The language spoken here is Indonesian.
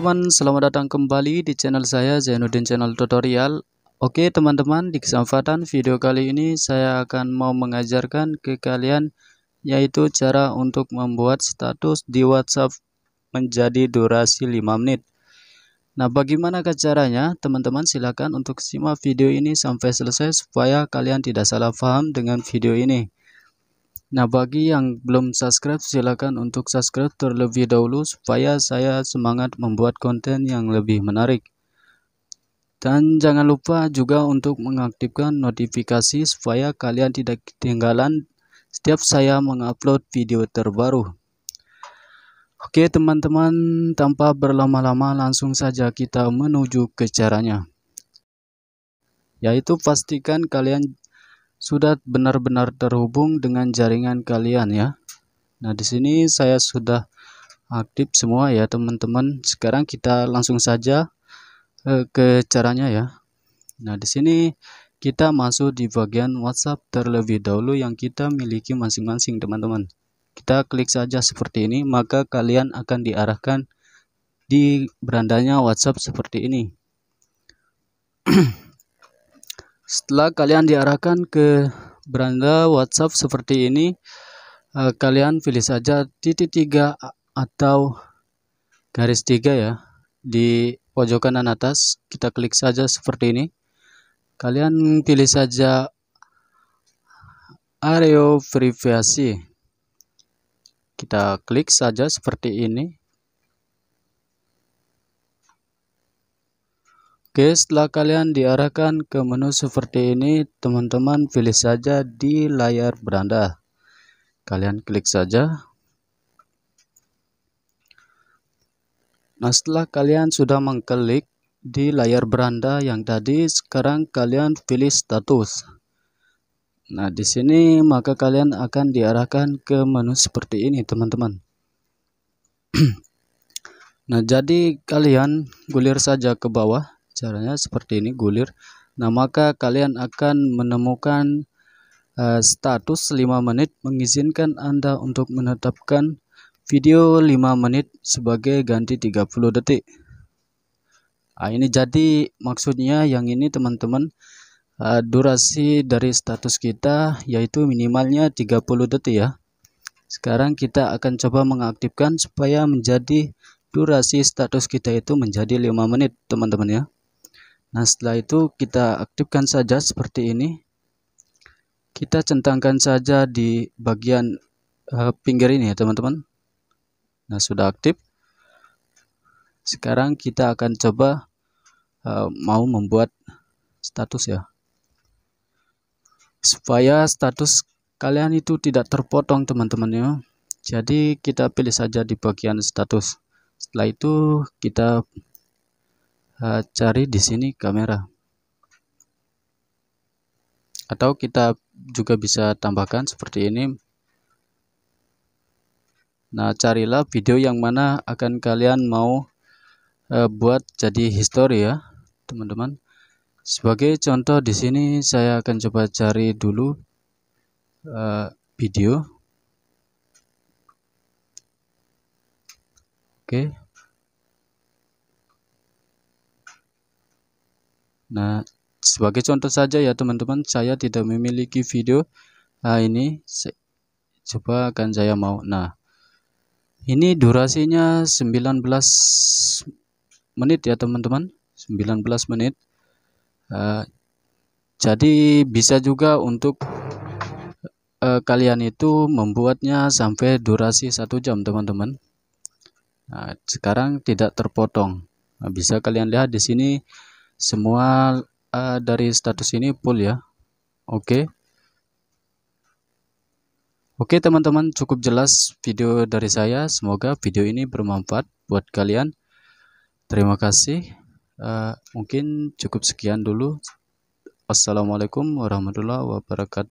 teman-teman, selamat datang kembali di channel saya Zainuddin Channel Tutorial. Oke teman-teman, di kesempatan video kali ini saya akan mau mengajarkan ke kalian yaitu cara untuk membuat status di WhatsApp menjadi durasi 5 menit. Nah, bagaimana caranya? Teman-teman silakan untuk simak video ini sampai selesai supaya kalian tidak salah paham dengan video ini. Nah, bagi yang belum subscribe, silakan untuk subscribe terlebih dahulu supaya saya semangat membuat konten yang lebih menarik. Dan jangan lupa juga untuk mengaktifkan notifikasi supaya kalian tidak ketinggalan setiap saya mengupload video terbaru. Oke teman-teman, tanpa berlama-lama langsung saja kita menuju ke caranya. Yaitu pastikan kalian sudah benar-benar terhubung dengan jaringan kalian ya. Nah, di sini saya sudah aktif semua ya, teman-teman. Sekarang kita langsung saja eh, ke caranya ya. Nah, di sini kita masuk di bagian WhatsApp terlebih dahulu yang kita miliki masing-masing, teman-teman. Kita klik saja seperti ini, maka kalian akan diarahkan di berandanya WhatsApp seperti ini. setelah kalian diarahkan ke beranda WhatsApp seperti ini eh, kalian pilih saja titik tiga atau garis tiga ya di pojok kanan atas kita klik saja seperti ini kalian pilih saja area privasi kita klik saja seperti ini Oke, setelah kalian diarahkan ke menu seperti ini, teman-teman pilih saja di layar beranda. Kalian klik saja. Nah, setelah kalian sudah mengklik di layar beranda yang tadi, sekarang kalian pilih status. Nah, di sini maka kalian akan diarahkan ke menu seperti ini, teman-teman. nah, jadi kalian gulir saja ke bawah Caranya seperti ini, gulir. Nah, maka kalian akan menemukan uh, status 5 menit mengizinkan Anda untuk menetapkan video 5 menit sebagai ganti 30 detik. Nah, ini jadi maksudnya yang ini teman-teman uh, durasi dari status kita yaitu minimalnya 30 detik ya sekarang kita akan coba mengaktifkan supaya menjadi durasi status kita itu menjadi 5 menit teman-teman ya Nah setelah itu kita aktifkan saja seperti ini. Kita centangkan saja di bagian uh, pinggir ini ya teman-teman. Nah sudah aktif. Sekarang kita akan coba uh, mau membuat status ya. Supaya status kalian itu tidak terpotong teman-teman ya. Jadi kita pilih saja di bagian status. Setelah itu kita Eh, cari di sini kamera atau kita juga bisa tambahkan seperti ini nah carilah video yang mana akan kalian mau e, buat jadi histori ya teman-teman sebagai contoh di sini saya akan coba cari dulu e, video oke Nah, sebagai contoh saja ya teman-teman, saya tidak memiliki video nah, ini. Coba akan saya mau. Nah, ini durasinya 19 menit ya teman-teman, 19 menit. Uh, jadi bisa juga untuk uh, kalian itu membuatnya sampai durasi satu jam teman-teman. Nah, sekarang tidak terpotong. Nah, bisa kalian lihat di sini semua uh, dari status ini full ya oke okay. Oke okay, teman-teman cukup jelas video dari saya semoga video ini bermanfaat buat kalian terima kasih uh, mungkin cukup sekian dulu Assalamualaikum warahmatullahi wabarakatuh